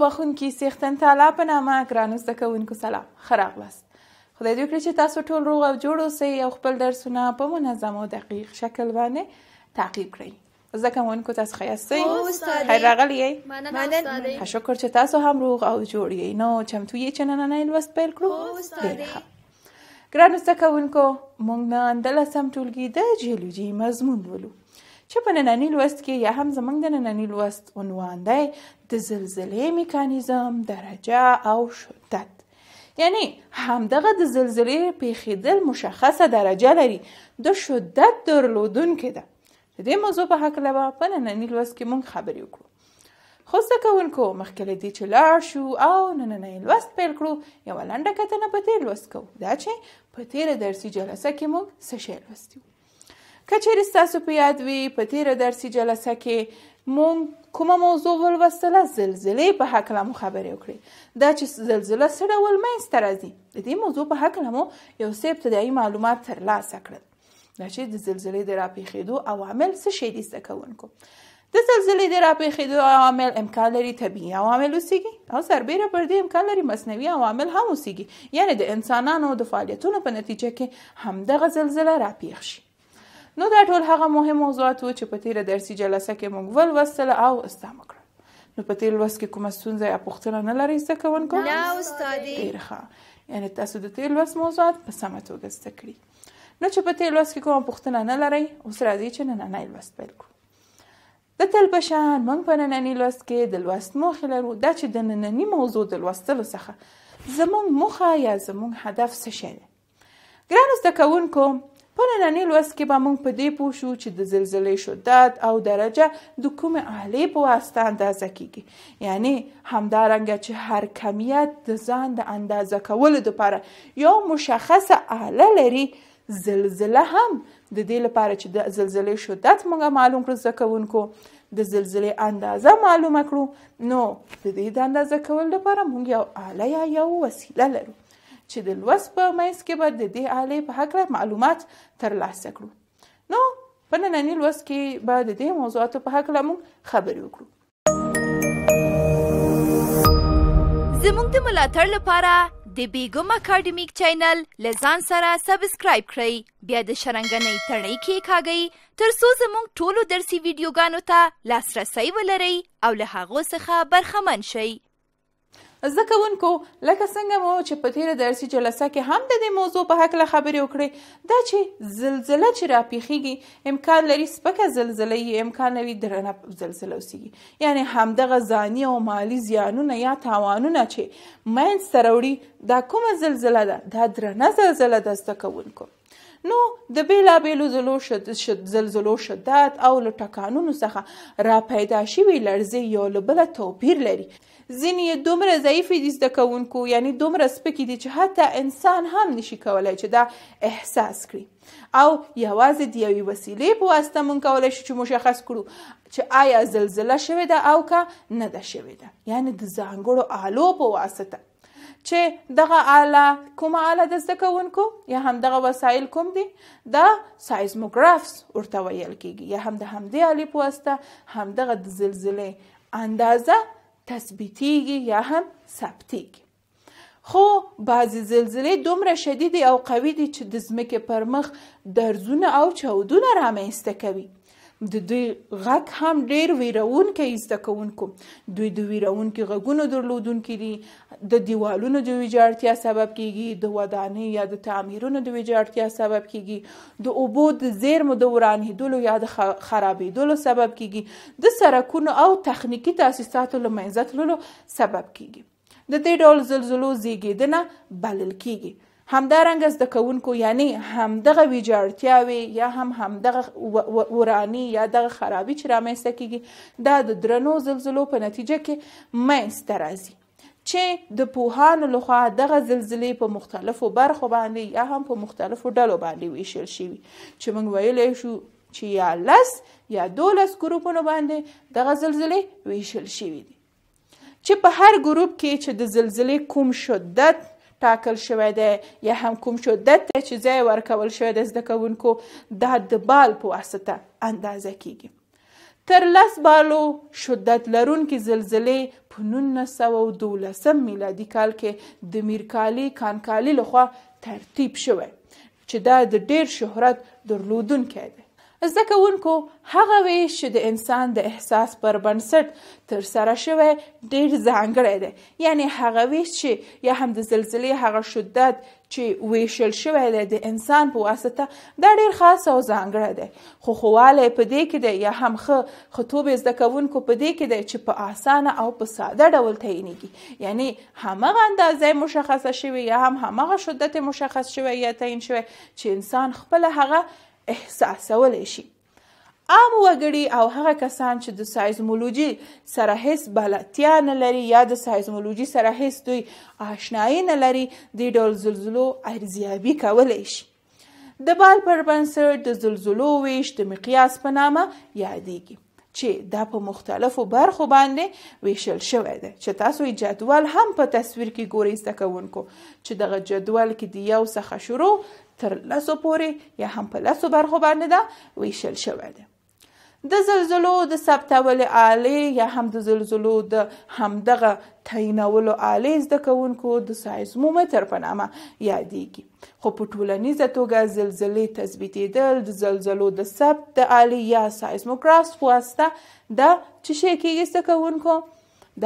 بخونکي سیختن تعالی په نامه ګرانو زده کوونکو سلام ښه راغلاست خدای دې وکړي چې تاسو ټول روغ او جوړ اوسئ او خپل درسونه په منظم او دقیق شکل باندې تعقیب کړئ زده کوونکو تاسو ښه یاستئ خیر راغلی یئ ښه شکر چې تاسو هم روغ او جوړ یئ نو چمتو یې چې نننی لوست پیل کړو ډېر ښه ګرانو زده کوونکو موږ نن د لسم ټولګي د جیولوجي مضمون ولو چې په نننی لوست کې یا هم زموږ د نننی لوست عنوان دی د زلزلې میکانیزم درجه او شدت یعنی همدغه د زلزلې پیښیدل مشخصه درجه لري د شدت درلودونکې ده د دې موضوع په هکله به په ننني لوست کې مونږ خبرې وکړو خو زده کوونکو مخکې له دې چې لاړ شو او نننی لوست پیل کړو یوه لنډه کتنه په تېر لوست کوو دا چې په تېره درسي جلسه کې موږ څه شی لوستي وو که چېرې ستاسو په یاد وي په تېره درسي جلسه کې موږ کومه موضوع ولوستله زلزلې په هکله مو خبرې وکړې دا چې زلزله څه ډول منځته راځي د دې موضوع په هکله مو یو څه ابتدایي معلومات ترلاسه کړل دا چې د زلزلې د راپېښېدو عوامل څه شی دي زده کوونکو د زلزلې د راپېښېدو عوامل امکان لري طبیعي عوامل اوسیږي او سربیره پر دې امکان لري مصنوي عوامل هم اوسیږي یعنی د انسانانو د فعالیتونو په نتیجه کې همدغه زلزله راپېښ شي نو دا ټول هغه مهم موضوعات وو چې په تیره درسي جلسه کې موږ ول وسله او استعمال کړ نو په تیر لوست کې کومه ستونزه پوښتنه نه لرئ زده کوونکو نه استاد ډیر ښه یعنی تاسو د تیر لوست موضوعات په سمه توګه زده کړئ نو چې په تیر لوست کې کومه پوښتنه نه لرئ اوس راځي چې نننۍ لوست پیل کړو د تل بشان موږ په نننی لوست کې د لوست موخه لرو دا چې د نننی موضوع د لوستلو څخه زموږ موخه یا زموږ هدف څه شي ګرانو زده کوونکو په نننی لوست کې به موږ په دې پوه شو چې د زلزلې شدت او درجه د کومې آلې په واسطه اندازه کیږي یعنی همدارنګه چې هر کمیت د ځان د اندازه کولو لپاره یو مشخصه آله لري زلزله هم د دې لپاره چې د زلزلې شدت موږ معلوم کړو ځکهونکو د زلزلې اندازه معلومه کړو نو د دې د اندازه کولو لپاره موږ یو آله یا یو وسیله لرو چې د لوست په منځ کې به د دې آلې په هکله معلومات ترلاسه کړو نو په ننني لوست کې به د دې موضوعاتو په هکله موږ خبرې وکړو زموږ د ملاتړ لپاره د بیګم اکیډمیک چینل لزان سره سبسکرایب کړئ بیا د شرنګنۍ تڼۍ کې کاږئ تر څو زموږ ټولو درسي ویډیوګانو ته لاسرسی ولرئ او له هغو څخه برخمن شئ زده کوونکو لکه څنګه مو چې په تیره درسي جلسه کې هم د دې موضوع په هکله خبرې وکړې دا چې زلزله چې راپیښیږي امکان لري سپکه زلزله یې امکان لري درنه زلزله وسیږي یعنی همدغه ځاني او مالی زیانونه یا تاوانونه چې مین سروړي دا کومه زلزله ده دا درنه زلزله ده زده کوونکو نو د بیلابیلو زلو شد زلزلو شدت او لټکانونو څخه را پیدا شوی لړزه یو لبله توپیر لري ځینې دومره ضعیف دي زده کوونکو یعنی دومره سپکې دي چې حتی انسان هم نشي کولای چې دا احساس کړي او یوازې د یوې وسیلې په واسطه مونږ کولای شو چې مشخص کړو چې آیا زلزله شوې ده او که نه ده شوې ده یعنی د ځانګړو آلو په واسطه چې دغه آله کومه آله د زده کوونکو یا هم دغه وسایل کوم دي دا سایزموګرافس ورته ویل کیږي یا هم د همدې آلې په واسطه همدغه د زلزلې اندازه تثبیتیږي یا هم ثبتیږي خو بعضی زلزلې دومره شدید او قوي دي چې د ځمکې پر مخ درزونه او چاودونه رامنځته کوي د دوی غږ هم ډیر ویرونکی زده کوونکو دوی د ویرونکو غږونو درلودونکي دي د دیوالونو د ویجاړتیا سبب کیږي د ودانۍ یا د تعمیرونو د ویجاړتیا سبب کیږي د اوبو د زیرمو د ورانېدلو یا د خرابېدلو سبب کیږي د سرکونو او تخنیکی تاسیساتو له منځه تللو سبب کیږي د دې ډول زلزلو زیږیدنه بلل کیږي همدارنګه زده کوونکو یعنی همدغه ویجاړتیاوي یا هم همدغه ورانی یا دغه خرابي چې رامنځته کیږي دا د درنو زلزلو په نتیجه کې منځته راځي چې د پوهانو لخوا دغه زلزلې په مختلفو برخو باندې یا هم په مختلفو ډلو باندې ویشل شوي چې موږ ویلی شو چې یا لس یا دولس ګروپونو باندې دغه زلزلې ویشل شوي دي چې په هر ګروپ کې چې د زلزلې کوم شدت ټاکل شوی دی یا هم کوم شدت ته چې ځای ورکول شوی د زده کوونکو دا د بال په واسطه اندازه کیږي تر لس بالو شدت لرونکې زلزلې په 1912 میلادي کال کې د میرکالی کانکالی لخوا ترتیب شوه چې دا د ډیر شهرت درلودونکی دی زده کوونکو هغه ویش چې د انسان د احساس پر بنسټ ترسره شوی ډیر ځانګړی دی یعنی هغه ویش چې یا هم د زلزلې هغه شدت چې ویشل شوی دی د انسان په واسطه دا ډیر خاص او ځانګړی دی خو خواله په دې کې دی یا هم خه خطوب زده کوونکو په دې کې دی چې په اسانه او په ساده ډول تعینېږي یعنی همغه اندازې مشخصه شوی یا هم همغه شدت مشخص شوی یا تعین شوی چې انسان خپل هغه احساسولی شي عام وګړي او هغه کسان چې د سایزمولوژي سره هیڅ بلدتیا نه لري یا د سایزمولوژي سره هیڅ دوی آشنایی نه لري د ډول زلزلو ارزیابي کولی شي د بال پر بنسټ د زلزلو ویش د مقیاس په نامه یادیږي چې دا په مختلفو برخو باندې ویشل شوی دی چې تاسو یې جدول هم په تصویر کې ګورئ زده کوونکو چې دغه جدول کې د یو څخه شروع تر لسو پورې یا هم په لسو برخو باندې دا ویشل شوی دی د زلزلو د ثبتول آلې یا هم د زلزلو د همدغه تعینولو آلې زده کوونکو د سایزمومتر په نامه یادیږي خو په ټولنیزه توګه زلزلې تثبیتېدل د زلزلو د ثبت د آلې یا سایزموګراف په واسطه د څه شی کې زده کوونکو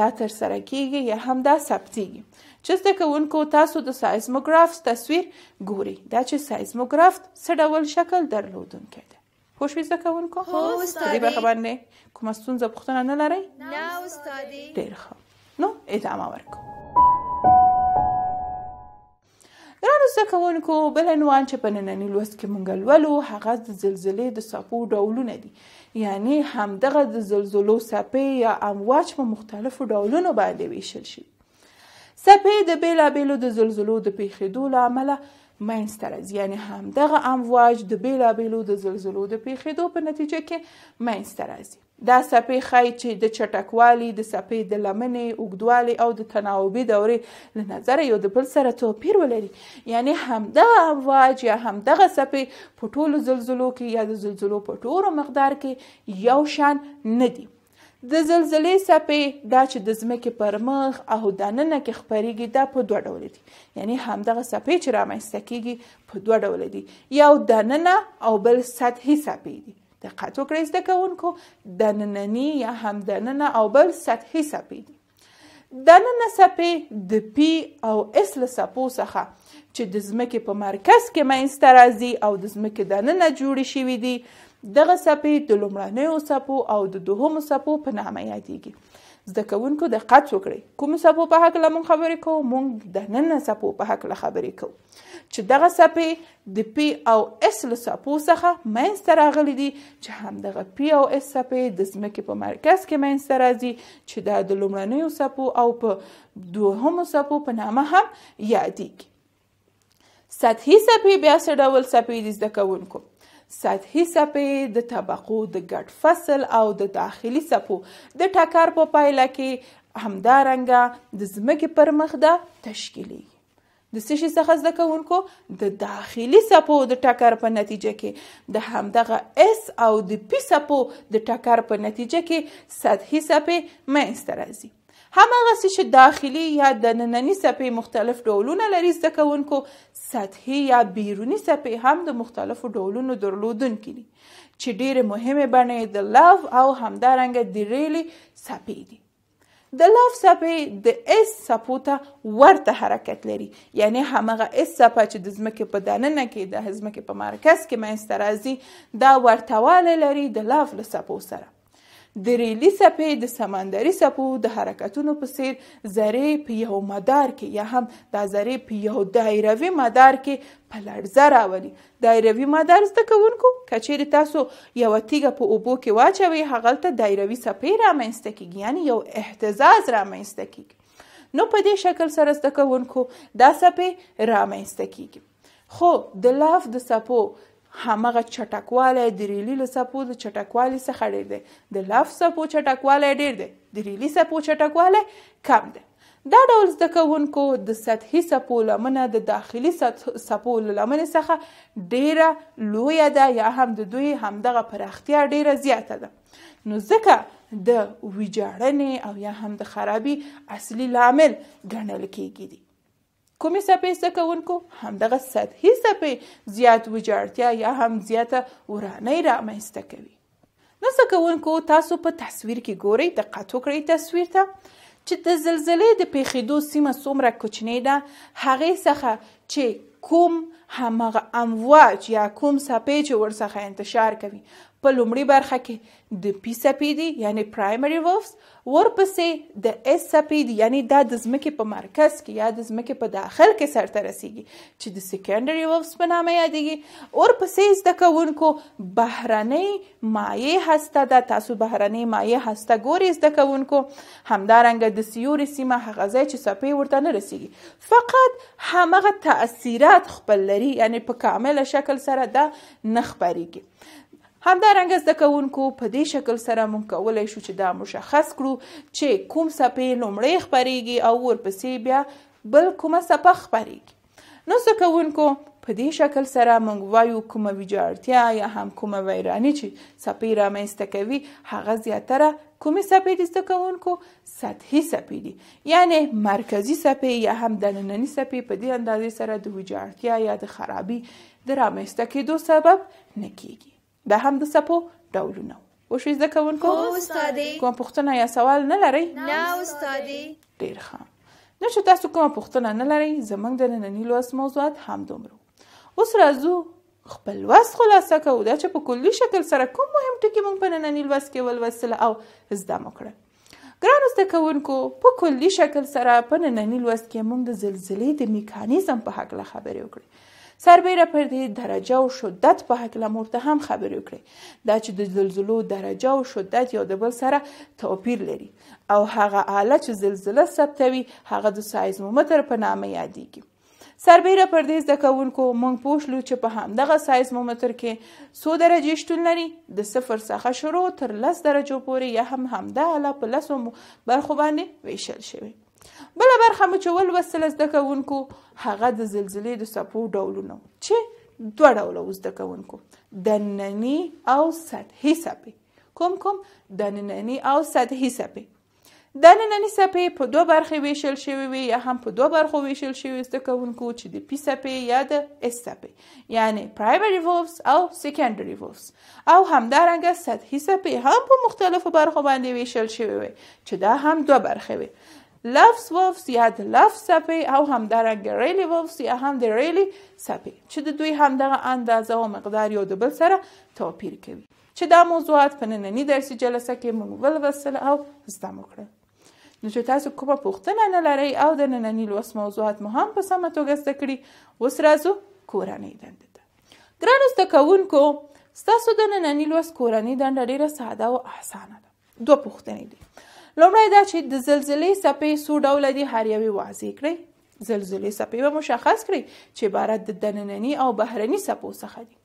دا تر سره کیږي یا هم دا ثبتېږي چې زده کوونکو تاسو د سایزموګراف تصویر ګوري دا چې سایزموګراف څه ډول شکل درلودونکی دی خوش زده کوونکو هو استاد دې په خبر نه کوم ستونزه پوښتنه نه لري نه استاد ډیر ښه نو ادامه ورکو ګرانو زده کوونکو بل عنوان چې په ننني لوست کې مونږ لولو هغه د زلزلې د څپو ډولونه دي یعنی همدغه د زلزلو څپې یا امواج په مختلفو ډولونو باندې ویشل شي څپې د بېلابېلو د زلزلو د پیښېدو له امله منځ ته راځي یعنی همدغه امواج د بیلابیلو د زلزلو د پیښېدو په نتیجه کې منځ ته راځي دا سپې ښایي چې د چټکوالي د سپې د لمنې اوږدوالي او د تناوبي دورې له نظره یو د بل سره توپیر ولري یعنی همدغه امواج یا همدغه سپې په ټولو زلزلو کې یا د زلزلو په ټولو مقدار کې یو شان نه دي د زلزلې څپې دا چې د ځمکې پر مخ او دننه کې خپریږي دا په دوه ډول دي یعنی همدغه څپې چې رامنځته کیږي په دوه ډول دي یو دننه او بل سطحي څپې دي دقت وکړئ زده کوونکو دننني یا هم دننه او بل سطحي څپې دي دننه څپې د پی او اس له څپو څخه چې د ځمکې په مرکز کې منځته راځي او د ځمکې دننه جوړې شوي دي دغه څپې د لومړنیو څپو او د دوهمو څپو په نامه یادیږي زده کوونکو دقت وکړئ کوم څپو په هکله مونږ خبرې کوو مونږ د نن څپو په هکله خبرې کوو چې دغه څپې د پی او اس له څپو څخه منځته راغلي دي چې همدغه پی او اس څپې د ځمکې په مرکز کې منځته راځي چې دا د لومړنیو څپو او په دوهمو څپو په نامه هم یادیږي سطحي څپې بیا څه ډول څپې دي زده کوونکو سطحي څپې د طبقو د ګډ فصل او د داخلي څپو د ټکر په پایله کې همدارنګه د ځمکې پر مخ د تشکیلي د سشي څخه زده کوونکو د داخلي سپو د ټکر په نتیجه کې د همدغه اس او د پی سپو د ټکر په نتیجه کې سطحي سپې منځته راځي همغه چې داخلي یا د نننني صفې مختلف ډولونه لري زده کوونکو سطحي یا بیرونی صفې هم د مختلفو ډولونو درلودونکي دي چې ډېرې مهمې بڼې د لف او همدارنګه د ریلي صفې دي د لاف څپې د اس څپو ته ورته حرکت لري یعنی همغه اس څپه چې د ځمکې په دننه کې د ځمکې په مرکز کې منځته راځي دا ورته والی لري د لاف له څپو سره د ریلي څپې د سمندري څپو د حرکتونو په څیر ذرې په یو مدار کې یا هم دا ذرې په یو دایروي مدار کې په لړزه راولي دایروي مدار زده کوونکو که چیرې تاسو یوه تیږه په اوبو کې واچوئ هغلته دایروي څپې رامنځته کیږي یعنې یو اهتزاز رامنځته کیږي نو په دې شکل سره زده کوونکو دا څپې رامنځته کیږي خو د لاف د څپو همغه چټکوالی د ریلي له څپو د چټکوالي څخه ډېر دی د لف څپو چټکوالی ډېر دی د ریلي څپو چټکوالی کم دی دا ډول زده کوونکو د سطحي څپو لمنه د داخلي څپو لمنې څخه ډېره لویه ده یا هم د دوی همدغه پراختیا ډېره زیاته ده نو ځکه د ویجاړنې او یا هم د خرابي اصلي لامل ګڼل کېږي کومې څپې زده کوونکو همدغه سطحي څپې زیات ویجاړتیا یا هم زیاته ورانۍ رامنځته کوي نو زده کوونکو تاسو په تصویر کې ګورئ دقت وکړئ تصویر ته چې د زلزلې د پیښېدو سیمه څومره کوچنۍ ده هغې څخه چې کوم همغه امواج یا کوم څپې چې ورڅخه انتشار کوي په لومړی برخه کې د پی څپې دي یعنی پرایمری ووفز ورپسې د اس څپې دي یعنی دا د ځمکې په مرکز کې یا د ځمکې په داخل کې سرته رسیږي چې د سیکنډري ووفز په نامه یادېږي ورپسې زده کوونکو بهرنۍ مایع هسته ده تاسو بهرنۍ مایع هسته ګوري زده کوونکو همدارنګه د سیوري سیمه هغه ځای چې څپې ورته نه رسیږي فقط همغه تاثیرات خپل لري یعنی په کامل شکل سره دا نه خبريږي همدارنګه زده کوونکو په دې شکل سره مونږ کولای شو چې دا مشخص کړو چې کوم څپې لومړی خبريږي او ورپسې بیا بل کومه څپه خبريږي نو زده کوونکو په دې شکل سره موږ وایو کومه ویجاړتیا یا هم کومه ویرانی چې څپې رامنځته کوي هغه زیاتره کومې څپې د زده کوونکو سطحي څپې دي یعنې مرکزي څپې یا هم دننني څپې په دې اندازې سره د ویجاړتیا یا د خرابي د رامنځته کېدو سبب نه کیږي دا هم د څپو ډولونه وشي زده کوونکو کوم پوښتنه یا سوال نه لرئ نه استادې ډېر ښه نو چې تاسو کومه پوښتنه نه لرئ زموږ د ننني لوست موضوعات همدومره اوس راځو خپل لوست خلاصه کوو دا چې په کلي شکل سره کوم مهم ټکي موږ په ننني لوست کې ولوستله او زده مو کړه ګرانو زده کوونکو په کلي شکل سره په ننني لوست کې موږ د زلزلې د میکانیزم په هکله خبرې وکړې سربیره پر دې درجه او شدت په هکله مورته هم خبرې وکړې دا چې د زلزلو درجه او شدت یو د بل سره توپیر لري او هغه آله چې زلزله ثبتوي هغه د سایزمومتر په نامه یادیږي سربیره پر دې زده کوونکو موږ پوه شلو چې په همدغه سایز مومتر کې څو درجې شتون لري د صفر څخه شروع تر لس درجو پورې یا هم همدغه په لسو برخو باندې ویشل شوی بله برخه مو چې ولوستله زده کوونکو هغه د زلزلې د څپو ډولونه چې دوه ډوله و زده کوونکو دنني او سطحي څپې کوم کوم دنني او سطحي څپې دا نننی څپې په دوه برخې ویشل شوې وي یا هم په دوه برخو ویشل شوي زده کوونکو چې د پی څپې یا د اس څپې یعنی پرایمري وولفز او سیکنډري وولفز او همدارنګه سطحي څپې هم په مختلفو برخو باندې ویشل شوې وي چې دا هم دوه برخې وي لفظ وولفز یا د لفظ څپې او همدارنګه ریلی وولفز یا هم د ریلی څپې چې د دوی همدغه اندازه او مقدار یو د بل سره توپیر کوي چې دا موضوعات په نننی درسي جلسه کې موږ ولوستل او زده مو کړل نو چې تاسو کومه پوښتنه نه لرئ او د ننني لوست موضوعات مو هم په سمه توګه زده کړي اوس راځو کورنۍ دندې ته ګرانو زده کوونکو ستاسو د ننني لوست کورنۍ دنده ډیره ساده او اسانه ده دوه پوښتنې دي لومړی دا چې د زلزلې څپې څو ډوله دي هر یوې واضح کړئ زلزلې څپې به مشخص کړئ چې عبارت د دننني او بهرني څپو څخه دي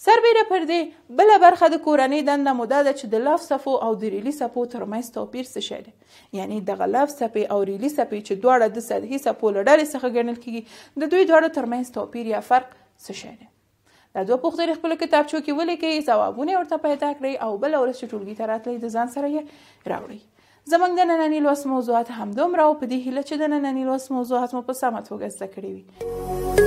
سربیره پر دې بله برخه د کورنۍ دنده مو دا ده چې د لاف صفو او د ریلي صفو ترمنځ توپیر څه شی دی یعنی دغه لاف صفې او ریلي صفې چې دواړه د سطحي صفو له ډلې څخه ګڼل کیږي د دوی دواړو ترمنځ توپیر یا فرق څه شی دی دا دوه پوښتنې خپل کتابچو کې ولیکئ ځوابونه ورته پیدا کړئ او بله ورځ چې ټولګي ته راتلئ د ځان سره یې راوړئ زمنګ د نننې لوست موضوعات همدومره او په دې هیله چې د نننې لوست موضوعات مو په سمه توګه زده کړي وي